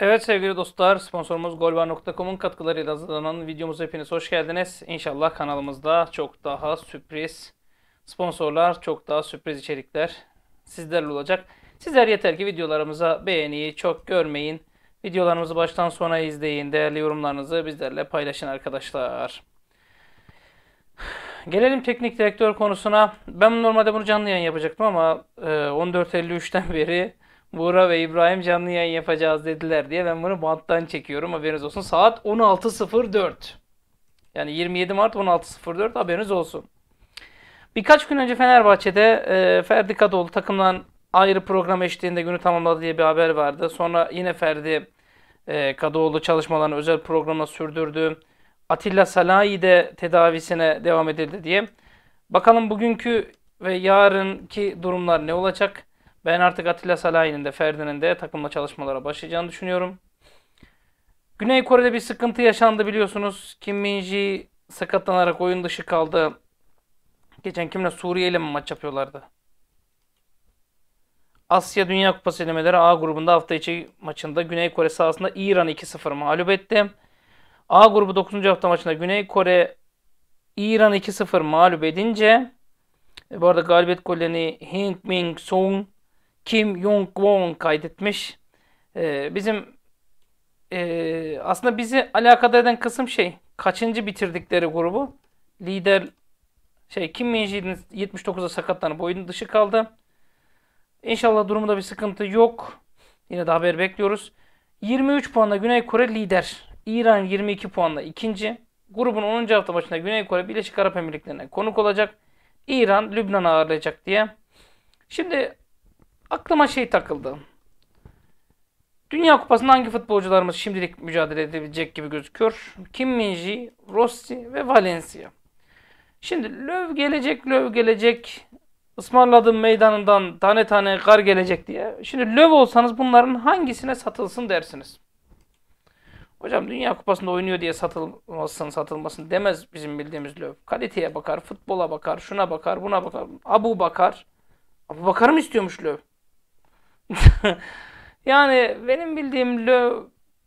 Evet sevgili dostlar, sponsorumuz golbar.com'un katkılarıyla hazırlanan videomuza hepiniz hoş geldiniz. İnşallah kanalımızda çok daha sürpriz sponsorlar, çok daha sürpriz içerikler sizlerle olacak. Sizler yeter ki videolarımıza beğeniyi çok görmeyin. Videolarımızı baştan sona izleyin. Değerli yorumlarınızı bizlerle paylaşın arkadaşlar. Gelelim teknik direktör konusuna. Ben normalde bunu canlı yayın yapacaktım ama e, 14.53'ten beri Buğra ve İbrahim canlı yayın yapacağız dediler diye ben bunu banttan çekiyorum haberiniz olsun. Saat 16.04. Yani 27 Mart 16.04 haberiniz olsun. Birkaç gün önce Fenerbahçe'de e, Ferdi Kadıoğlu takımdan ayrı program eşliğinde günü tamamladı diye bir haber vardı. Sonra yine Ferdi e, Kadıoğlu çalışmalarını özel programa sürdürdü. Atilla Salahi de tedavisine devam edildi diye. Bakalım bugünkü ve yarınki durumlar ne olacak? Ben artık Atilla Salahin'in de Ferdi'nin de takımla çalışmalara başlayacağını düşünüyorum. Güney Kore'de bir sıkıntı yaşandı biliyorsunuz. Kim Minji sakatlanarak oyun dışı kaldı. Geçen kimle Suriye ile mi maç yapıyorlardı? Asya Dünya Kupası elemeleri A grubunda hafta içi maçında Güney Kore sahasında İran 2-0 mağlup etti. A grubu 9. hafta maçında Güney Kore İran 2-0 mağlup edince e, bu arada galibiyet gollerini Hink Min Song kim Jong-won kaydetmiş. Ee, bizim e, aslında bizi alakadar eden kısım şey kaçıncı bitirdikleri grubu. Lider şey Kim Min-jae'nin 79'a sakatlanıp oyunun dışı kaldı. İnşallah durumda bir sıkıntı yok. Yine de haber bekliyoruz. 23 puanla Güney Kore lider. İran 22 puanla ikinci. Grubun 10. hafta başında Güney Kore Birleşik Arap Emirlikleri'ne konuk olacak. İran Lübnan'ı ağırlayacak diye. Şimdi Aklıma şey takıldı. Dünya Kupası'nda hangi futbolcularımız şimdilik mücadele edebilecek gibi gözüküyor? Kim Minji, Rossi ve Valencia. Şimdi löv gelecek, löv gelecek. Ismarladığım meydanından tane tane kar gelecek diye. Şimdi löv olsanız bunların hangisine satılsın dersiniz? Hocam Dünya Kupası'nda oynuyor diye satılmasın satılmasın demez bizim bildiğimiz löv. Kaliteye bakar, futbola bakar, şuna bakar, buna bakar. Abu bakar. Abu Bakar'ı mı istiyormuş löv? yani benim bildiğim Le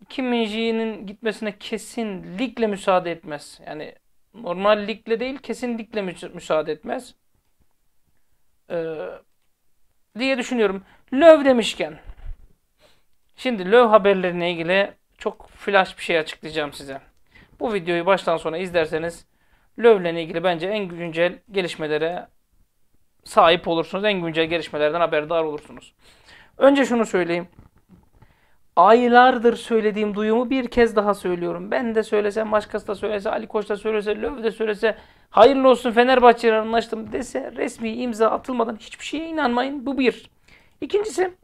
Kiminji'nin gitmesine kesinlikle müsaade etmez. Yani normal ligle değil kesinlikle müsaade etmez. Ee, diye düşünüyorum. Löv demişken. Şimdi löv haberlerine ilgili çok flash bir şey açıklayacağım size. Bu videoyu baştan sona izlerseniz lövle ilgili bence en güncel gelişmelere sahip olursunuz. En güncel gelişmelerden haberdar olursunuz. Önce şunu söyleyeyim. Aylardır söylediğim duyumu bir kez daha söylüyorum. Ben de söylesem, başkası da söylese, Ali Koç da söylese, Löw de söylese, hayırlı olsun Fenerbahçe'ye anlaştım dese resmi imza atılmadan hiçbir şeye inanmayın. Bu bir. İkincisi,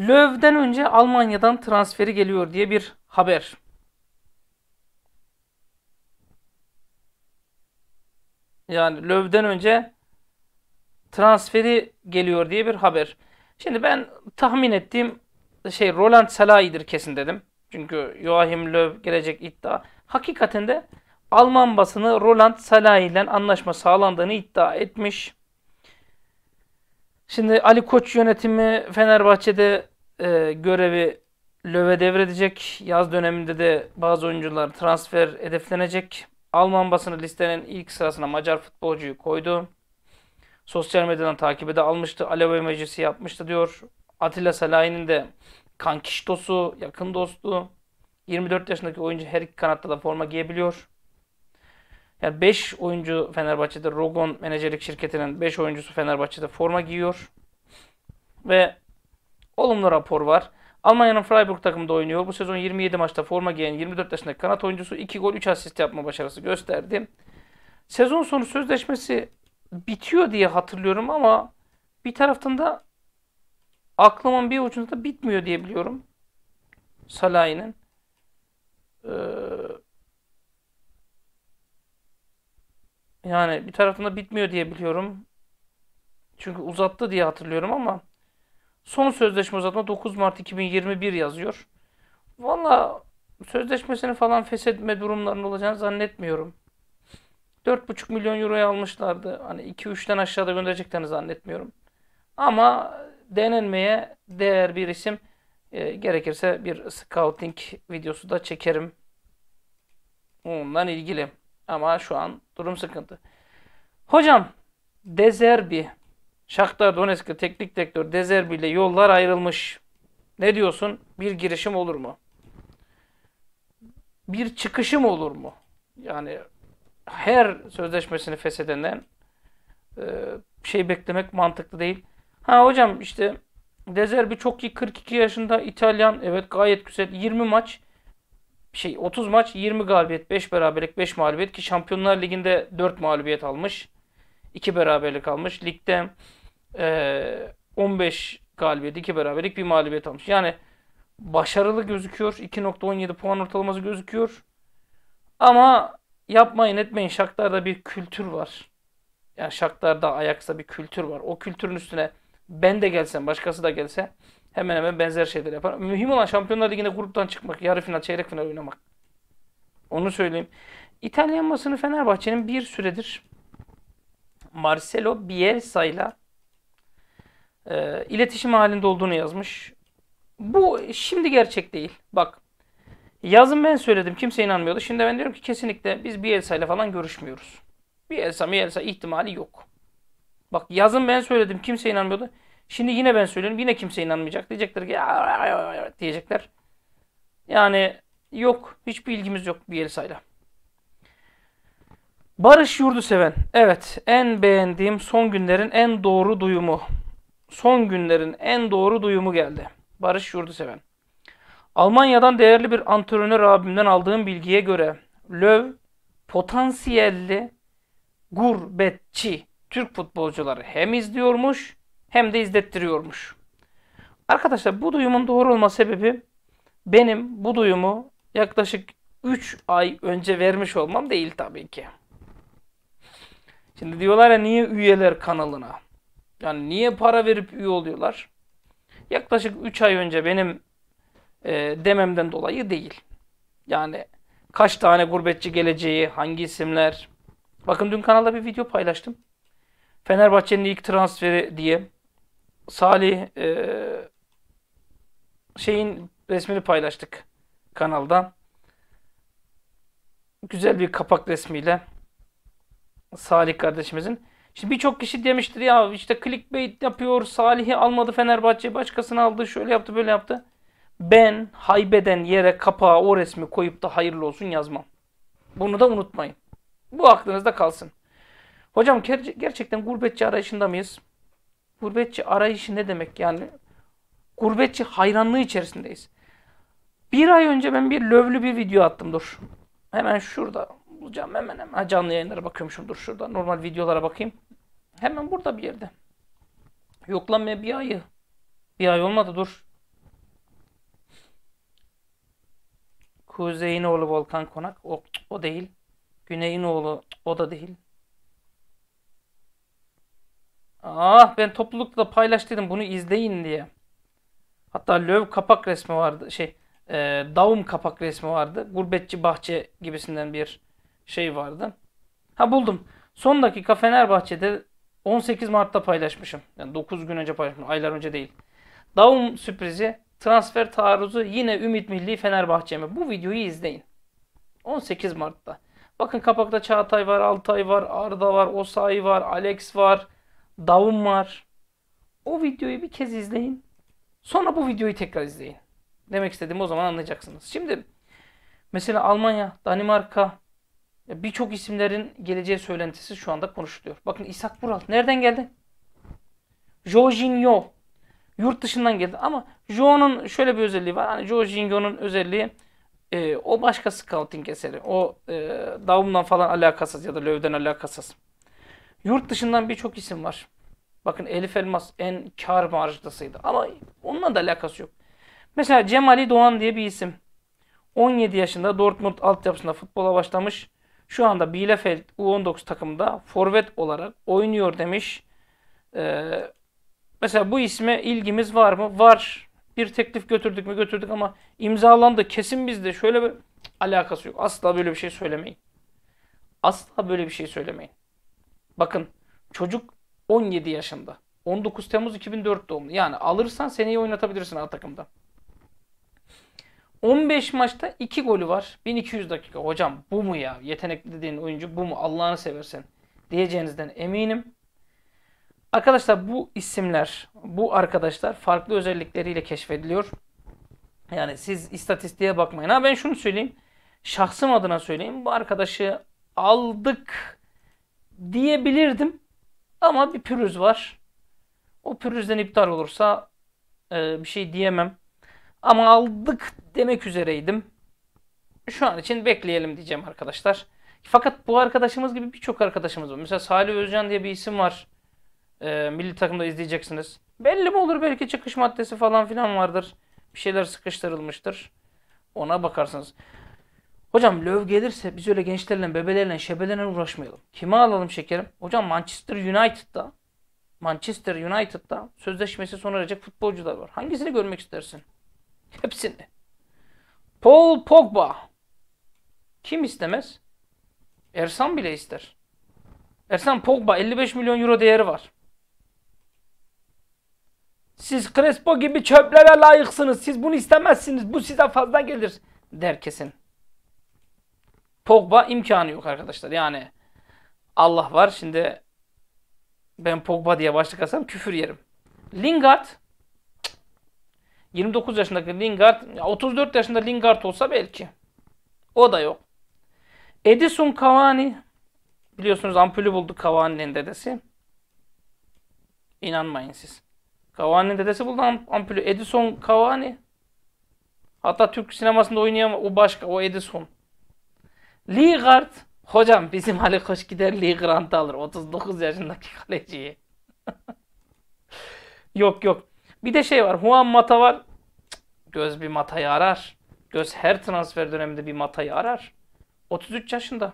Löw'den önce Almanya'dan transferi geliyor diye bir haber. Yani Löw'den önce transferi geliyor diye bir haber. Şimdi ben tahmin ettiğim şey Roland Salah'dır kesin dedim. Çünkü Joachim Löw gelecek iddia. Hakikaten de Alman basını Roland Salah ile anlaşma sağlandığını iddia etmiş. Şimdi Ali Koç yönetimi Fenerbahçe'de e, görevi Löw'e devredecek. Yaz döneminde de bazı oyuncular transfer hedeflenecek. Alman basını listenin ilk sırasına Macar futbolcuyu koydu sosyal medyadan takibe de almıştı. Alevi Meclisi yapmıştı diyor. Atilla Selahi'nin de kankiş dostu, yakın dostu. 24 yaşındaki oyuncu her iki kanatta da forma giyebiliyor. Yani 5 oyuncu Fenerbahçe'de Rogon menajerlik şirketinin 5 oyuncusu Fenerbahçe'de forma giyiyor. Ve olumlu rapor var. Almanya'nın Freiburg takımında oynuyor. Bu sezon 27 maçta forma giyen 24 yaşındaki kanat oyuncusu 2 gol 3 asist yapma başarısı gösterdi. Sezon sonu sözleşmesi bitiyor diye hatırlıyorum ama bir taraftan da aklımın bir ucunda da bitmiyor diye biliyorum. Salahi'nin. Ee, yani bir taraftan da bitmiyor diye biliyorum. Çünkü uzattı diye hatırlıyorum ama son sözleşme uzatma 9 Mart 2021 yazıyor. Valla sözleşmesini falan feshetme durumlarının olacağını zannetmiyorum. 4,5 milyon euroya almışlardı. Hani 2-3'ten aşağıda göndereceklerini zannetmiyorum. Ama denenmeye değer bir isim. E, gerekirse bir scouting videosu da çekerim. Ondan ilgili. Ama şu an durum sıkıntı. Hocam Dezerbi Shakhtar Donetsk'ı teknik direktör Dezerbi ile yollar ayrılmış. Ne diyorsun? Bir girişim olur mu? Bir çıkışım olur mu? Yani her sözleşmesini fesheden e, şey beklemek mantıklı değil. Ha hocam işte Dezerbi çok iyi 42 yaşında İtalyan evet gayet güzel 20 maç şey 30 maç 20 galibiyet 5 beraberlik 5 mağlubiyet ki Şampiyonlar Ligi'nde 4 mağlubiyet almış. 2 beraberlik almış. Ligde e, 15 galibiyet 2 beraberlik 1 mağlubiyet almış. Yani başarılı gözüküyor. 2.17 puan ortalaması gözüküyor. Ama yapmayın etmeyin şaklarda bir kültür var. Yani şaklarda ayaksa bir kültür var. O kültürün üstüne ben de gelsem, başkası da gelse hemen hemen benzer şeyler yapar. Mühim olan Şampiyonlar Ligi'nde gruptan çıkmak, yarı final, çeyrek final oynamak. Onu söyleyeyim. İtalyan basını Fenerbahçe'nin bir süredir Marcelo Bielsa'yla e, iletişim halinde olduğunu yazmış. Bu şimdi gerçek değil. Bak Yazın ben söyledim. Kimse inanmıyordu. Şimdi ben diyorum ki kesinlikle biz Bielsa ile falan görüşmüyoruz. Bielsa, Bielsa ihtimali yok. Bak yazın ben söyledim. Kimse inanmıyordu. Şimdi yine ben söylüyorum. Yine kimse inanmayacak. Diyecekler ki diyecekler. Yani yok. Hiçbir ilgimiz yok Bielsa ile. Barış yurdu seven. Evet. En beğendiğim son günlerin en doğru duyumu. Son günlerin en doğru duyumu geldi. Barış yurdu seven. Almanya'dan değerli bir antrenör abimden aldığım bilgiye göre Löw potansiyelli gurbetçi Türk futbolcuları hem izliyormuş hem de izlettiriyormuş. Arkadaşlar bu duyumun doğru olma sebebi benim bu duyumu yaklaşık 3 ay önce vermiş olmam değil tabii ki. Şimdi diyorlar ya niye üyeler kanalına? Yani niye para verip üye oluyorlar? Yaklaşık 3 ay önce benim e, dememden dolayı değil. Yani kaç tane gurbetçi geleceği, hangi isimler. Bakın dün kanalda bir video paylaştım. Fenerbahçe'nin ilk transferi diye Salih e, şeyin resmini paylaştık kanalda. Güzel bir kapak resmiyle Salih kardeşimizin. Şimdi birçok kişi demiştir ya işte clickbait yapıyor, Salih'i almadı Fenerbahçe, başkasını aldı, şöyle yaptı, böyle yaptı ben haybeden yere kapağa o resmi koyup da hayırlı olsun yazmam. Bunu da unutmayın. Bu aklınızda kalsın. Hocam gerçekten gurbetçi arayışında mıyız? Gurbetçi arayışı ne demek yani? Gurbetçi hayranlığı içerisindeyiz. Bir ay önce ben bir lövlü bir video attım dur. Hemen şurada bulacağım hemen hemen. Canlı yayınlara bakıyormuşum dur şurada. Normal videolara bakayım. Hemen burada bir yerde. Yoklanmaya bir ayı. Bir ay olmadı dur. Kuzey'in oğlu Volkan Konak. O, o değil. Güney'in oğlu o da değil. Ah ben toplulukta toplulukla paylaştırdım bunu izleyin diye. Hatta löv kapak resmi vardı. Şey e, davum kapak resmi vardı. Gurbetçi bahçe gibisinden bir şey vardı. Ha buldum. Son dakika Fenerbahçe'de 18 Mart'ta paylaşmışım. Yani 9 gün önce paylaşmışım. Aylar önce değil. Davum sürprizi transfer taarruzu yine Ümit Milli Fenerbahçe mi? Bu videoyu izleyin. 18 Mart'ta. Bakın kapakta Çağatay var, Altay var, Arda var, O'Say var, Alex var, Davun var. O videoyu bir kez izleyin. Sonra bu videoyu tekrar izleyin. Demek istediğimi o zaman anlayacaksınız. Şimdi mesela Almanya, Danimarka birçok isimlerin geleceği söylentisi şu anda konuşuluyor. Bakın İshak Bural nereden geldi? Jorginho Yurt dışından geldi ama Joe'nun şöyle bir özelliği var. Hani Joe Jingo'nun özelliği e, o başka scouting eseri. O e, Davum'dan falan alakasız ya da Löv'den alakasız. Yurt dışından birçok isim var. Bakın Elif Elmas en kar marjlısıydı. Ama onunla da alakası yok. Mesela Cemali Doğan diye bir isim. 17 yaşında Dortmund altyapısında futbola başlamış. Şu anda Bielefeld U19 takımında forvet olarak oynuyor demiş. Ee, Mesela bu isme ilgimiz var mı? Var. Bir teklif götürdük mü? Götürdük ama imzalandı. Kesin bizde. Şöyle bir alakası yok. Asla böyle bir şey söylemeyin. Asla böyle bir şey söylemeyin. Bakın çocuk 17 yaşında. 19 Temmuz 2004 doğumlu. Yani alırsan seneyi oynatabilirsin A takımda. 15 maçta 2 golü var. 1200 dakika. Hocam bu mu ya? Yetenekli dediğin oyuncu bu mu? Allah'ını seversen. Diyeceğinizden eminim. Arkadaşlar bu isimler, bu arkadaşlar farklı özellikleriyle keşfediliyor. Yani siz istatistiğe bakmayın. Ha ben şunu söyleyeyim. Şahsım adına söyleyeyim. Bu arkadaşı aldık diyebilirdim. Ama bir pürüz var. O pürüzden iptal olursa e, bir şey diyemem. Ama aldık demek üzereydim. Şu an için bekleyelim diyeceğim arkadaşlar. Fakat bu arkadaşımız gibi birçok arkadaşımız var. Mesela Salih Özcan diye bir isim var. E, milli takımda izleyeceksiniz. Belli mi olur belki çıkış maddesi falan filan vardır. Bir şeyler sıkıştırılmıştır. Ona bakarsınız. Hocam löv gelirse biz öyle gençlerle, bebelerle, şebelerle uğraşmayalım. Kime alalım şekerim? Hocam Manchester United'da Manchester United'da sözleşmesi sona erecek futbolcular var. Hangisini görmek istersin? Hepsini. Paul Pogba. Kim istemez? Ersan bile ister. Ersan Pogba 55 milyon euro değeri var. Siz Crespo gibi çöplere layıksınız. Siz bunu istemezsiniz. Bu size fazla gelir der kesin. Pogba imkanı yok arkadaşlar. Yani Allah var. Şimdi ben Pogba diye başlık atsam küfür yerim. Lingard 29 yaşındaki Lingard 34 yaşında Lingard olsa belki. O da yok. Edison Cavani biliyorsunuz ampulü buldu Cavani'nin dedesi. İnanmayın siz. Cavani'nin dedesi buldu ampulü. Edison Cavani. Hatta Türk sinemasında oynayamaz. O başka. O Edison. Ligard. Hocam bizim Ali Koç gider Ligrant'ı alır. 39 yaşındaki kaleciyi. yok yok. Bir de şey var. Juan Mata var. Göz bir Mata'yı arar. Göz her transfer döneminde bir Mata'yı arar. 33 yaşında.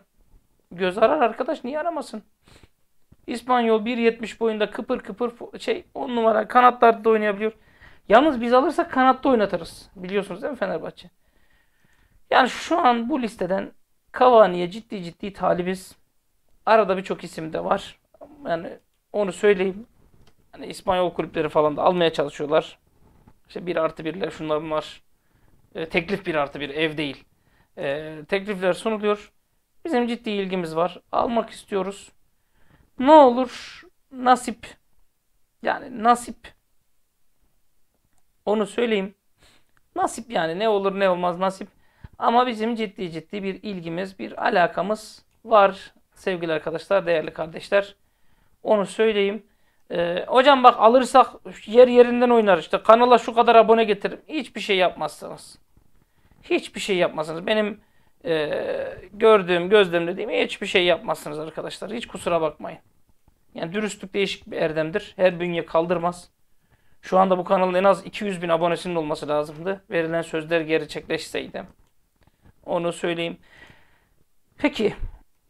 Göz arar arkadaş. Niye aramasın? İspanyol 1.70 boyunda kıpır kıpır şey 10 numara kanatlarda da oynayabiliyor. Yalnız biz alırsak kanatta oynatırız. Biliyorsunuz değil mi Fenerbahçe? Yani şu an bu listeden Cavani'ye ciddi ciddi talibiz. Arada birçok isim de var. Yani onu söyleyeyim. Yani İspanyol kulüpleri falan da almaya çalışıyorlar. İşte 1 artı 1'ler şunlar bunlar. E, teklif 1 artı 1 ev değil. E, teklifler sunuluyor. Bizim ciddi ilgimiz var. Almak istiyoruz. Ne olur nasip. Yani nasip. Onu söyleyeyim. Nasip yani ne olur ne olmaz nasip. Ama bizim ciddi ciddi bir ilgimiz, bir alakamız var sevgili arkadaşlar, değerli kardeşler. Onu söyleyeyim. Ee, hocam bak alırsak yer yerinden oynar işte. Kanala şu kadar abone getirin, Hiçbir şey yapmazsınız. Hiçbir şey yapmazsınız. Benim e, gördüğüm, gözlemlediğim hiçbir şey yapmazsınız arkadaşlar. Hiç kusura bakmayın. Yani dürüstlük değişik bir erdemdir. Her bünye kaldırmaz. Şu anda bu kanalın en az 200 bin abonesinin olması lazımdı. Verilen sözler gerçekleşseydi. Onu söyleyeyim. Peki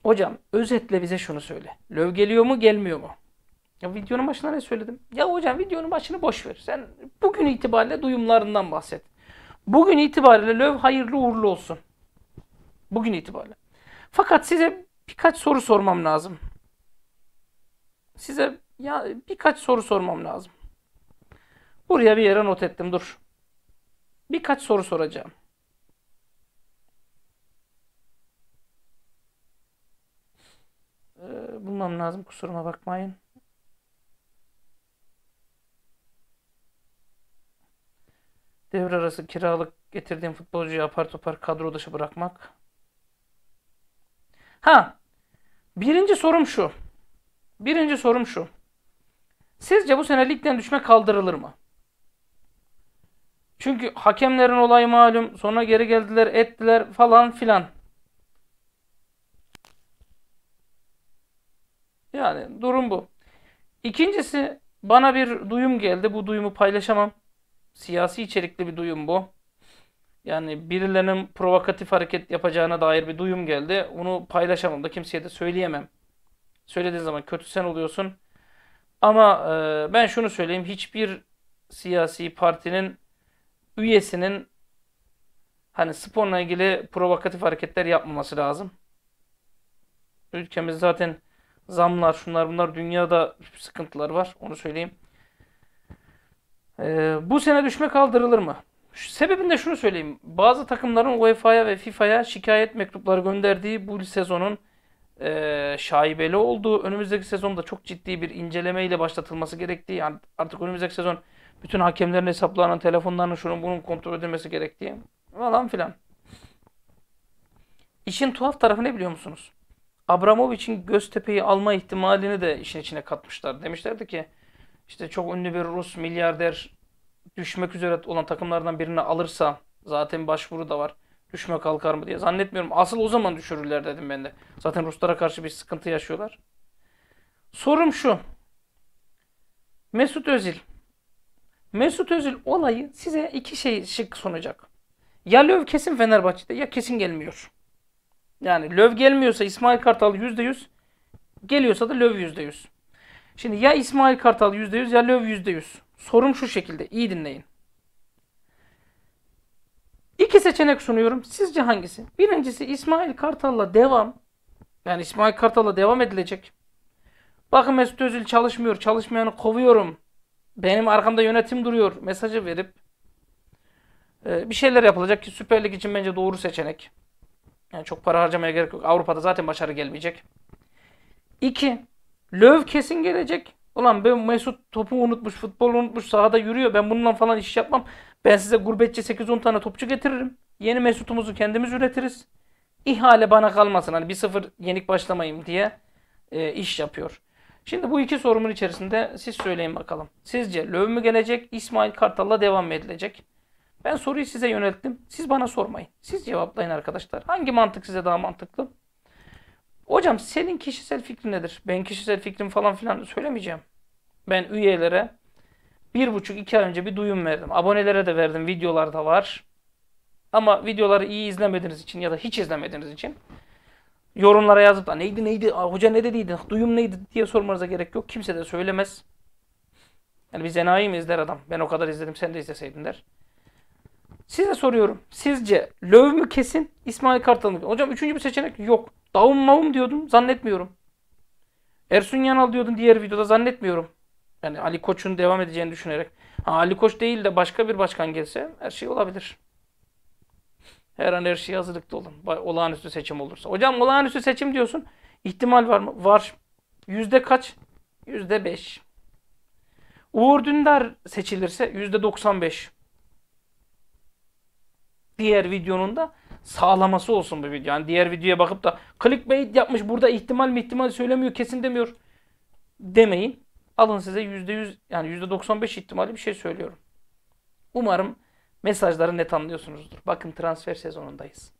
hocam özetle bize şunu söyle. Löv geliyor mu gelmiyor mu? Ya videonun başında ne söyledim? Ya hocam videonun başını boş ver. Sen bugün itibariyle duyumlarından bahset. Bugün itibariyle löv hayırlı uğurlu olsun. Bugün itibariyle. Fakat size birkaç soru sormam lazım size ya birkaç soru sormam lazım. Buraya bir yere not ettim dur. Birkaç soru soracağım. Ee, bulmam lazım kusuruma bakmayın. Devre arası kiralık getirdiğim futbolcuyu apar topar kadro dışı bırakmak. Ha! Birinci sorum şu. Birinci sorum şu. Sizce bu sene ligden düşme kaldırılır mı? Çünkü hakemlerin olayı malum. Sonra geri geldiler, ettiler falan filan. Yani durum bu. İkincisi bana bir duyum geldi. Bu duyumu paylaşamam. Siyasi içerikli bir duyum bu. Yani birilerinin provokatif hareket yapacağına dair bir duyum geldi. Onu paylaşamam da kimseye de söyleyemem. Söylediğin zaman kötü sen oluyorsun. Ama e, ben şunu söyleyeyim. Hiçbir siyasi partinin üyesinin hani sporla ilgili provokatif hareketler yapmaması lazım. Ülkemiz zaten zamlar şunlar bunlar dünyada sıkıntılar var. Onu söyleyeyim. Ee, bu sene düşme kaldırılır mı? Sebebini de şunu söyleyeyim. Bazı takımların UEFA'ya ve FIFA'ya şikayet mektupları gönderdiği bu sezonun e, şaibeli olduğu, önümüzdeki sezonda çok ciddi bir incelemeyle başlatılması gerektiği, yani artık önümüzdeki sezon bütün hakemlerin hesaplarının, telefonlarının şunun bunun kontrol edilmesi gerektiği falan filan. İşin tuhaf tarafı ne biliyor musunuz? Abramovich'in Göztepe'yi alma ihtimalini de işin içine katmışlar. Demişlerdi ki işte çok ünlü bir Rus milyarder düşmek üzere olan takımlardan birini alırsa zaten başvuru da var düşme kalkar mı diye. Zannetmiyorum. Asıl o zaman düşürürler dedim ben de. Zaten Ruslara karşı bir sıkıntı yaşıyorlar. Sorum şu. Mesut Özil. Mesut Özil olayı size iki şey şık sunacak. Ya Löv kesin Fenerbahçe'de ya kesin gelmiyor. Yani Löv gelmiyorsa İsmail Kartal %100 geliyorsa da Löv %100. Şimdi ya İsmail Kartal %100 ya Löv %100. Sorum şu şekilde iyi dinleyin. İki seçenek sunuyorum. Sizce hangisi? Birincisi İsmail Kartal'la devam. Yani İsmail Kartal'la devam edilecek. Bakın Mesut Özil çalışmıyor. Çalışmayanı kovuyorum. Benim arkamda yönetim duruyor. Mesajı verip e, bir şeyler yapılacak ki Süper Lig için bence doğru seçenek. Yani çok para harcamaya gerek yok. Avrupa'da zaten başarı gelmeyecek. İki, Löv kesin gelecek. Ulan ben Mesut topu unutmuş, futbol unutmuş, sahada yürüyor. Ben bununla falan iş yapmam. Ben size gurbetçi 8-10 tane topçu getiririm. Yeni Mesut'umuzu kendimiz üretiriz. İhale bana kalmasın. Hani bir sıfır yenik başlamayayım diye e, iş yapıyor. Şimdi bu iki sorumun içerisinde siz söyleyin bakalım. Sizce Löw mü gelecek, İsmail Kartal'la devam mı edilecek? Ben soruyu size yönelttim. Siz bana sormayın. Siz cevaplayın arkadaşlar. Hangi mantık size daha mantıklı? Hocam senin kişisel fikrin nedir? Ben kişisel fikrim falan filan söylemeyeceğim. Ben üyelere bir buçuk iki ay önce bir duyum verdim. Abonelere de verdim. Videolarda var. Ama videoları iyi izlemediğiniz için ya da hiç izlemediğiniz için yorumlara yazıp da neydi neydi Aa, hoca ne dediydin duyum neydi diye sormanıza gerek yok. Kimse de söylemez. Yani biz enayi miyiz der adam. Ben o kadar izledim sen de izleseydin der. Size soruyorum. Sizce löv mü kesin İsmail Kartal mı? Hocam üçüncü bir seçenek yok. Davum mavum diyordum zannetmiyorum. Ersun Yanal diyordun diğer videoda zannetmiyorum. Yani Ali Koç'un devam edeceğini düşünerek. Ha, Ali Koç değil de başka bir başkan gelse her şey olabilir. Her an her şey hazırlıklı olun. Olağanüstü seçim olursa. Hocam olağanüstü seçim diyorsun. İhtimal var mı? Var. Yüzde kaç? Yüzde beş. Uğur Dündar seçilirse yüzde doksan beş. Diğer videonun da sağlaması olsun bu video. Yani diğer videoya bakıp da clickbait yapmış burada ihtimal mi ihtimal söylemiyor kesin demiyor demeyin. Alın size %100 yani %95 ihtimali bir şey söylüyorum. Umarım mesajları net anlıyorsunuzdur. Bakın transfer sezonundayız.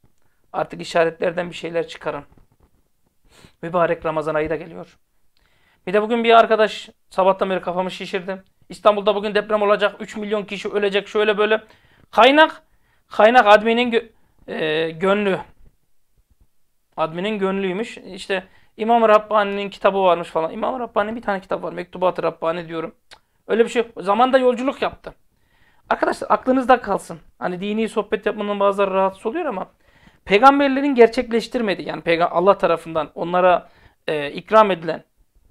Artık işaretlerden bir şeyler çıkarın. Mübarek Ramazan ayı da geliyor. Bir de bugün bir arkadaş sabahtan beri kafamı şişirdi. İstanbul'da bugün deprem olacak. 3 milyon kişi ölecek şöyle böyle. Kaynak. Kaynak adminin gö e, gönlü. Adminin gönlüymüş. İşte İmam Rabbani'nin kitabı varmış falan. İmam Rabbani'nin bir tane kitabı var. Mektubat-ı Rabbani diyorum. Öyle bir şey yok. Zamanda yolculuk yaptı. Arkadaşlar aklınızda kalsın. Hani dini sohbet yapmanın bazıları rahatsız oluyor ama peygamberlerin gerçekleştirmedi yani Allah tarafından onlara e, ikram edilen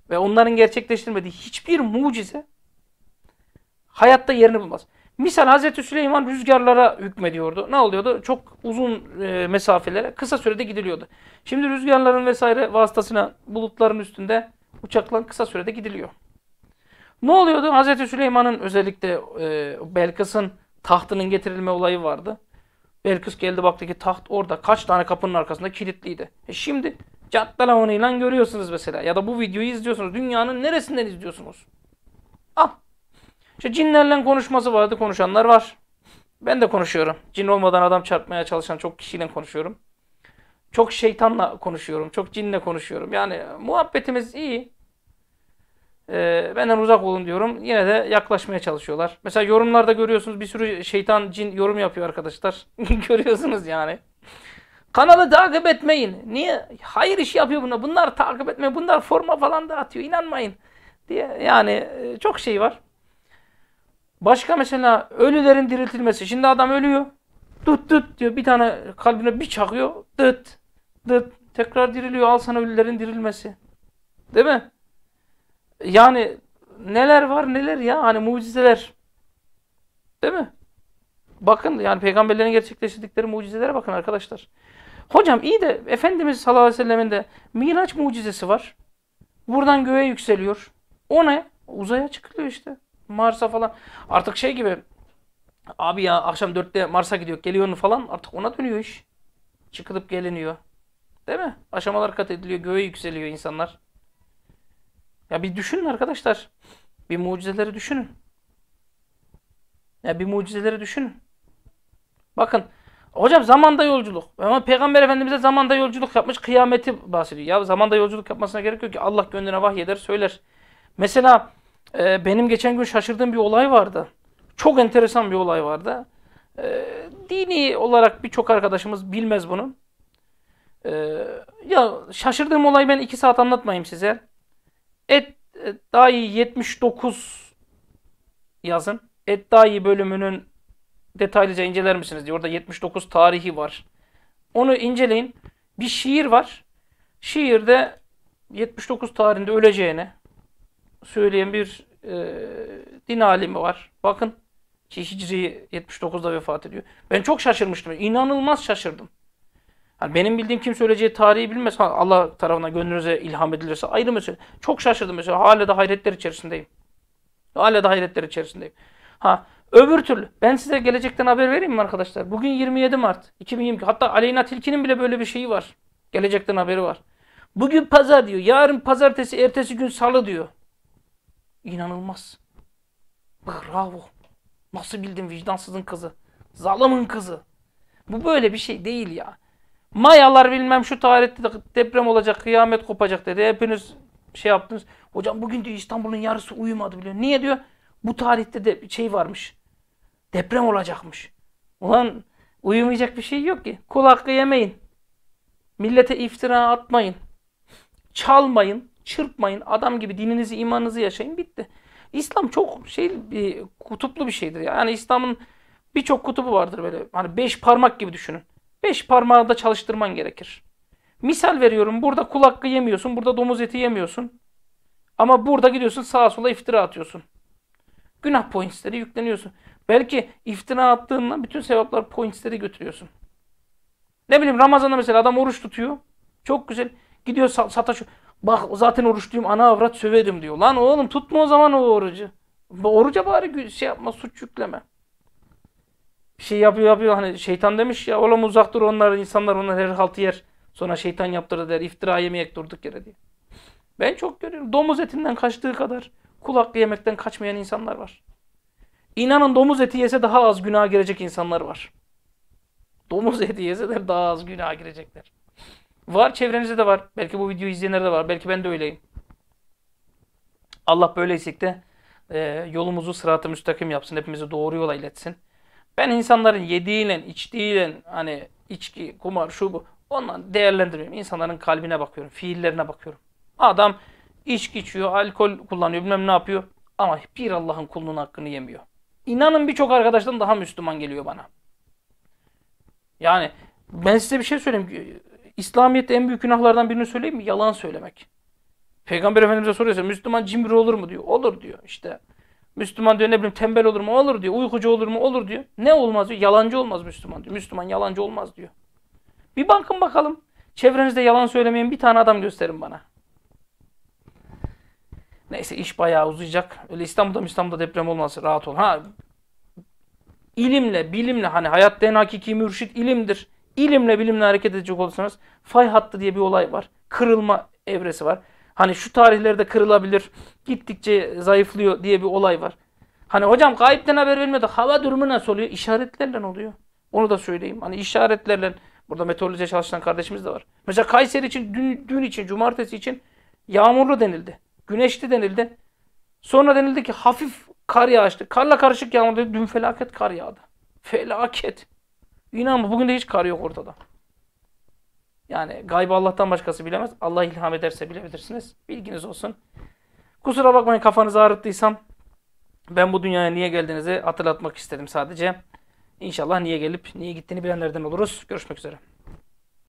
ve onların gerçekleştirmediği hiçbir mucize hayatta yerini bulmaz. Misal Hazreti Süleyman rüzgarlara hükmediyordu. Ne oluyordu? Çok uzun e, mesafelere kısa sürede gidiliyordu. Şimdi rüzgarların vesaire vasıtasına bulutların üstünde uçakla kısa sürede gidiliyor. Ne oluyordu? Hazreti Süleyman'ın özellikle e, Belkıs'ın tahtının getirilme olayı vardı. Belkıs geldi baktı ki taht orada kaç tane kapının arkasında kilitliydi. E şimdi onu ilan görüyorsunuz mesela ya da bu videoyu izliyorsunuz. Dünyanın neresinden izliyorsunuz? İşte cinlerle konuşması vardı. Konuşanlar var. Ben de konuşuyorum. Cin olmadan adam çarpmaya çalışan çok kişiyle konuşuyorum. Çok şeytanla konuşuyorum. Çok cinle konuşuyorum. Yani muhabbetimiz iyi. Ee, benden uzak olun diyorum. Yine de yaklaşmaya çalışıyorlar. Mesela yorumlarda görüyorsunuz bir sürü şeytan, cin yorum yapıyor arkadaşlar. görüyorsunuz yani. Kanalı takip etmeyin. Niye? Hayır işi yapıyor bunlar. Bunlar takip etmeyin. Bunlar forma falan dağıtıyor. İnanmayın. Diye yani e, çok şey var. Başka mesela ölülerin diriltilmesi. Şimdi adam ölüyor. Dıt dıt diyor. Bir tane kalbine bir çakıyor. Dıt dıt. Tekrar diriliyor. Al sana ölülerin dirilmesi. Değil mi? Yani neler var neler ya. Hani mucizeler. Değil mi? Bakın yani peygamberlerin gerçekleştirdikleri mucizelere bakın arkadaşlar. Hocam iyi de Efendimiz sallallahu aleyhi ve sellemin de Miraç mucizesi var. Buradan göğe yükseliyor. O ne? Uzaya çıkılıyor işte. Mars'a falan. Artık şey gibi abi ya akşam dörtte Mars'a gidiyor geliyor falan artık ona dönüyor iş. Çıkılıp geliniyor. Değil mi? Aşamalar kat ediliyor. Göğe yükseliyor insanlar. Ya bir düşünün arkadaşlar. Bir mucizeleri düşünün. Ya bir mucizeleri düşünün. Bakın hocam zamanda yolculuk. Ama Peygamber Efendimiz'e zamanda yolculuk yapmış kıyameti bahsediyor. Ya zamanda yolculuk yapmasına gerek yok ki Allah gönlüne vahyeder söyler. Mesela e, benim geçen gün şaşırdığım bir olay vardı. Çok enteresan bir olay vardı. E, dini olarak birçok arkadaşımız bilmez bunu. E, ya şaşırdığım olayı ben iki saat anlatmayayım size. Et e, Dahi 79 yazın. Et Eddai bölümünün detaylıca inceler misiniz diye. Orada 79 tarihi var. Onu inceleyin. Bir şiir var. Şiirde 79 tarihinde öleceğini, söyleyen bir e, din alimi var. Bakın ki Hicri 79'da vefat ediyor. Ben çok şaşırmıştım. İnanılmaz şaşırdım. Yani benim bildiğim kim söyleyeceği tarihi bilmez. Allah tarafından gönlünüze ilham edilirse ayrı mesele. Çok şaşırdım mesela. Hala da hayretler içerisindeyim. Hala da hayretler içerisindeyim. Ha, öbür türlü ben size gelecekten haber vereyim mi arkadaşlar? Bugün 27 Mart 2022. Hatta Aleyna Tilki'nin bile böyle bir şeyi var. Gelecekten haberi var. Bugün pazar diyor. Yarın pazartesi, ertesi gün salı diyor. İnanılmaz. Bravo. Nasıl bildin vicdansızın kızı? Zalımın kızı. Bu böyle bir şey değil ya. Mayalar bilmem şu tarihte de deprem olacak, kıyamet kopacak dedi. Hepiniz şey yaptınız. Hocam bugün diyor İstanbul'un yarısı uyumadı biliyor. Niye diyor? Bu tarihte de bir şey varmış. Deprem olacakmış. Ulan uyumayacak bir şey yok ki. Kul hakkı yemeyin. Millete iftira atmayın. Çalmayın çırpmayın. Adam gibi dininizi, imanınızı yaşayın. Bitti. İslam çok şey bir kutuplu bir şeydir. Yani İslam'ın birçok kutubu vardır böyle. Hani beş parmak gibi düşünün. Beş parmağı da çalıştırman gerekir. Misal veriyorum. Burada kul hakkı yemiyorsun. Burada domuz eti yemiyorsun. Ama burada gidiyorsun sağa sola iftira atıyorsun. Günah pointsleri yükleniyorsun. Belki iftira attığından bütün sevaplar pointsleri götürüyorsun. Ne bileyim Ramazan'da mesela adam oruç tutuyor. Çok güzel. Gidiyor sataşıyor. Bak zaten oruçluyum ana avrat söverim diyor. Lan oğlum tutma o zaman o orucu. Oruca bari şey yapma suç yükleme. Bir şey yapıyor yapıyor hani şeytan demiş ya oğlum uzak dur onlar insanlar onlar her haltı yer. Sonra şeytan yaptırdı der iftira yemeyek durduk yere diye. Ben çok görüyorum domuz etinden kaçtığı kadar kul yemekten kaçmayan insanlar var. İnanın domuz eti yese daha az günah girecek insanlar var. Domuz eti yeseler daha az günah girecekler. Var çevrenizde de var. Belki bu videoyu izleyenler de var. Belki ben de öyleyim. Allah böyleysek de e, yolumuzu sırat-ı müstakim yapsın. Hepimizi doğru yola iletsin. Ben insanların yediğiyle, içtiğiyle hani içki, kumar, şu bu ondan değerlendiriyorum İnsanların kalbine bakıyorum, fiillerine bakıyorum. Adam içki içiyor, alkol kullanıyor, bilmem ne yapıyor. Ama bir Allah'ın kulunun hakkını yemiyor. İnanın birçok arkadaştan daha Müslüman geliyor bana. Yani ben size bir şey söyleyeyim. İslamiyet'te en büyük günahlardan birini söyleyeyim mi? Yalan söylemek. Peygamber Efendimiz'e soruyorsa Müslüman cimri olur mu diyor. Olur diyor işte. Müslüman diyor ne bileyim tembel olur mu? Olur diyor. Uykucu olur mu? Olur diyor. Ne olmaz diyor. Yalancı olmaz Müslüman diyor. Müslüman yalancı olmaz diyor. Bir bakın bakalım. Çevrenizde yalan söylemeyen bir tane adam gösterin bana. Neyse iş bayağı uzayacak. Öyle İstanbul'da İstanbul'da deprem olmaz. Rahat ol. Ha ilimle, bilimle hani hayatta en hakiki mürşit ilimdir. İlimle bilimle hareket edecek olursanız fay hattı diye bir olay var. Kırılma evresi var. Hani şu tarihlerde kırılabilir, gittikçe zayıflıyor diye bir olay var. Hani hocam gayipten haber vermiyordu. Hava durumu nasıl oluyor? İşaretlerle oluyor. Onu da söyleyeyim. Hani işaretlerle burada meteoroloji çalışan kardeşimiz de var. Mesela Kayseri için dün, dün için cumartesi için yağmurlu denildi. Güneşli denildi. Sonra denildi ki hafif kar yağıştı. Karla karışık yağmur dedi. Dün felaket kar yağdı. Felaket. İnanma bugün de hiç kar yok ortada. Yani gaybı Allah'tan başkası bilemez. Allah ilham ederse bilebilirsiniz. Bilginiz olsun. Kusura bakmayın kafanızı ağrıttıysam ben bu dünyaya niye geldiğinizi hatırlatmak istedim sadece. İnşallah niye gelip niye gittiğini bilenlerden oluruz. Görüşmek üzere.